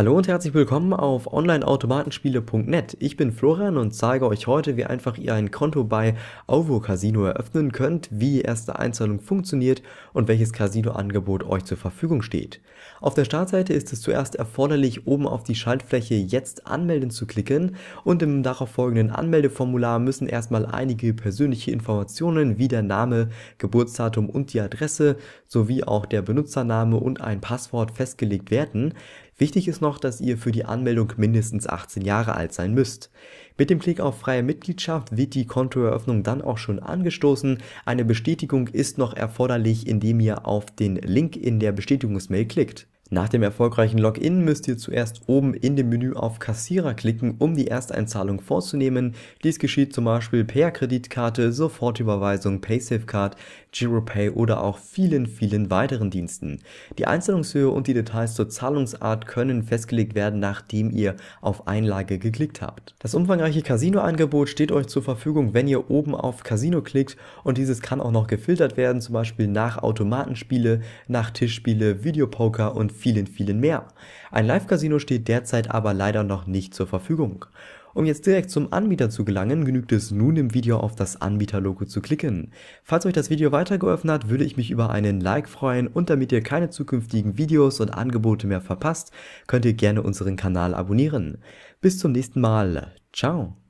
Hallo und herzlich willkommen auf onlineautomatenspiele.net. Ich bin Florian und zeige euch heute, wie einfach ihr ein Konto bei Auvo Casino eröffnen könnt, wie erste Einzahlung funktioniert und welches Casino-Angebot euch zur Verfügung steht. Auf der Startseite ist es zuerst erforderlich, oben auf die Schaltfläche Jetzt anmelden zu klicken und im darauffolgenden Anmeldeformular müssen erstmal einige persönliche Informationen wie der Name, Geburtsdatum und die Adresse sowie auch der Benutzername und ein Passwort festgelegt werden. Wichtig ist noch, dass ihr für die Anmeldung mindestens 18 Jahre alt sein müsst. Mit dem Klick auf freie Mitgliedschaft wird die Kontoeröffnung dann auch schon angestoßen. Eine Bestätigung ist noch erforderlich, indem ihr auf den Link in der Bestätigungsmail klickt. Nach dem erfolgreichen Login müsst ihr zuerst oben in dem Menü auf Kassierer klicken, um die Ersteinzahlung vorzunehmen. Dies geschieht zum Beispiel per Kreditkarte, Sofortüberweisung, PaySafeCard, GiroPay oder auch vielen, vielen weiteren Diensten. Die Einzahlungshöhe und die Details zur Zahlungsart können festgelegt werden, nachdem ihr auf Einlage geklickt habt. Das umfangreiche Casino-Angebot steht euch zur Verfügung, wenn ihr oben auf Casino klickt und dieses kann auch noch gefiltert werden, zum Beispiel nach Automatenspiele, nach Tischspiele, Videopoker und vielen, vielen mehr. Ein Live-Casino steht derzeit aber leider noch nicht zur Verfügung. Um jetzt direkt zum Anbieter zu gelangen, genügt es nun im Video auf das Anbieterlogo zu klicken. Falls euch das Video weitergeöffnet hat, würde ich mich über einen Like freuen und damit ihr keine zukünftigen Videos und Angebote mehr verpasst, könnt ihr gerne unseren Kanal abonnieren. Bis zum nächsten Mal. Ciao.